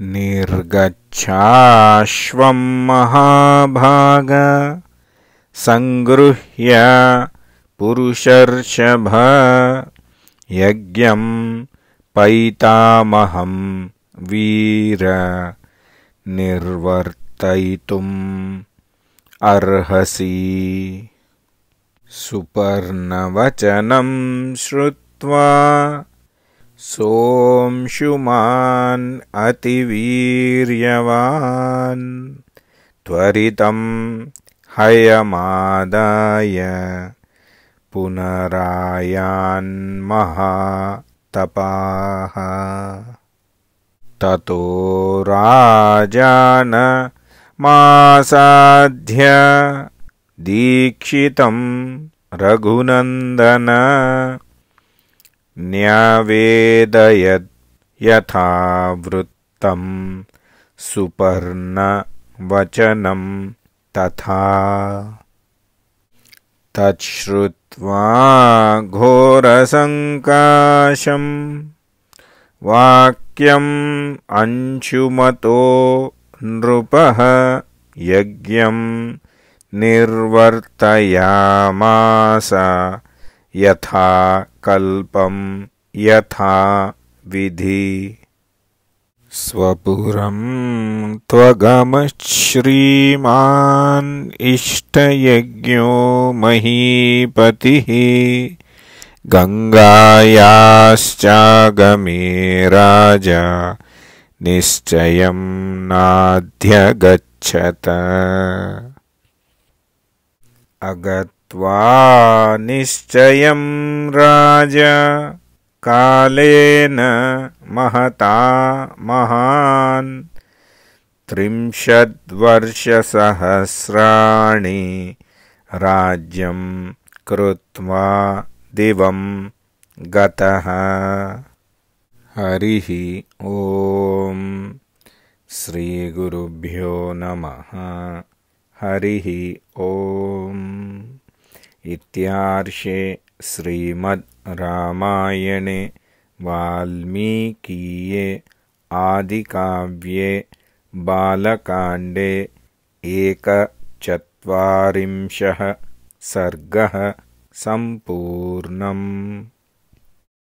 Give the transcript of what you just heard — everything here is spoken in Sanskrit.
निर्गच्छाश्वं महाभाग सङ्गृह्य पुरुषर्षभ यज्ञं पैतामहं वीर निर्वर्तयितुम् अर्हसि सुपर्णवचनं श्रुत्वा सों अतिवीर्यवान् त्वरितं हयमादाय पुनरायान्महातपाः ततो राजान मासाध्य दीक्षितं रघुनन्दन न्यावेदयद् यथा सुपर्ण वचनं तथा तच्छ्रुत्वा घोरसङ्काशम् वाक्यम् अंशुमतो नृपः यज्ञं निर्वर्तयामास यथा कल्पं यथा विधि स्वपुरम् त्वगमश्रीमान् इष्टयज्ञो महीपतिः गङ्गायाश्चागमे राजा निश्चयं नाध्यगच्छत त्वा निश्चयं राजा कालेन महता महान् त्रिंशद्वर्षसहस्राणि राज्यं कृत्वा दिवं गतः हरिः ॐ श्रीगुरुभ्यो नमः हरिः ॐ इत्यार्षे श्रीमद् रामायणे वाल्मीकिये आदिकाव्ये बालकाण्डे एकचत्वारिंशः सर्गः सम्पूर्णम्